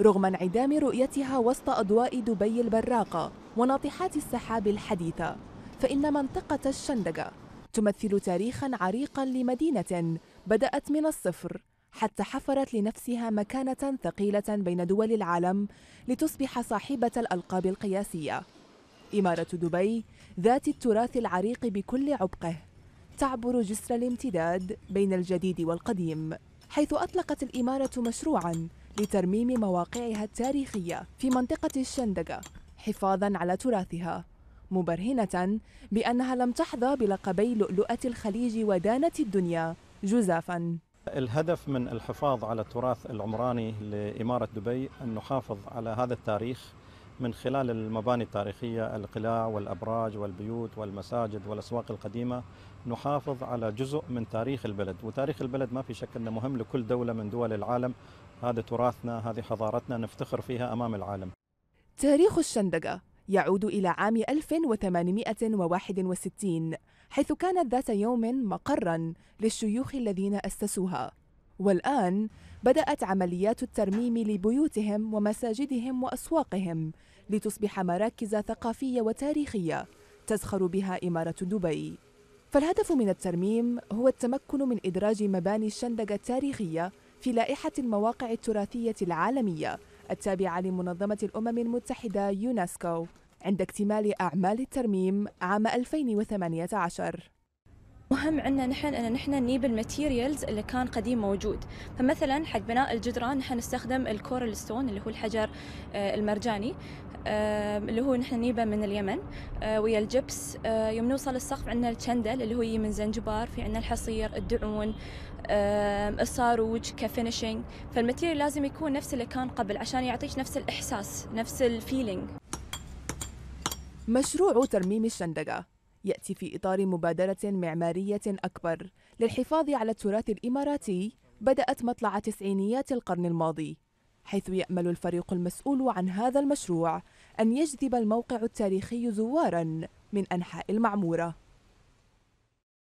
رغم انعدام رؤيتها وسط أضواء دبي البراقة وناطحات السحاب الحديثة فإن منطقة الشندقة تمثل تاريخا عريقا لمدينة بدأت من الصفر حتى حفرت لنفسها مكانة ثقيلة بين دول العالم لتصبح صاحبة الألقاب القياسية إمارة دبي ذات التراث العريق بكل عبقه تعبر جسر الامتداد بين الجديد والقديم حيث أطلقت الإمارة مشروعاً لترميم مواقعها التاريخية في منطقة الشندقة حفاظا على تراثها مبرهنة بأنها لم تحظى بلقبي لؤلؤة الخليج ودانة الدنيا جزافا الهدف من الحفاظ على التراث العمراني لإمارة دبي أن نحافظ على هذا التاريخ من خلال المباني التاريخية القلاع والأبراج والبيوت والمساجد والأسواق القديمة نحافظ على جزء من تاريخ البلد وتاريخ البلد ما في شك أنه مهم لكل دولة من دول العالم هذا تراثنا هذه حضارتنا نفتخر فيها أمام العالم تاريخ الشندقة يعود إلى عام 1861 حيث كانت ذات يوم مقرا للشيوخ الذين أسسوها والآن بدأت عمليات الترميم لبيوتهم ومساجدهم وأسواقهم لتصبح مراكز ثقافية وتاريخية تزخر بها إمارة دبي فالهدف من الترميم هو التمكن من إدراج مباني الشندقة التاريخية في لائحة المواقع التراثية العالمية التابعة لمنظمة الأمم المتحدة يونسكو عند اكتمال أعمال الترميم عام 2018 مهم عندنا نحن ان نحن نجيب الماتيريالز اللي كان قديم موجود فمثلا حق بناء الجدران نحن نستخدم الكورل ستون اللي هو الحجر آه، المرجاني آه، اللي هو نحن نجيبه من اليمن آه، ويا الجبس يوم نوصل السقف عندنا الشندل اللي هو يجي من زنجبار في عندنا الحصير الدعون الصاروج كفينشينج فالماتيريال لازم يكون نفس اللي كان قبل عشان يعطيك نفس الاحساس نفس الفيلينج مشروع ترميم الشندقه يأتي في إطار مبادرة معمارية أكبر للحفاظ على التراث الإماراتي بدأت مطلع تسعينيات القرن الماضي حيث يأمل الفريق المسؤول عن هذا المشروع أن يجذب الموقع التاريخي زوارا من أنحاء المعمورة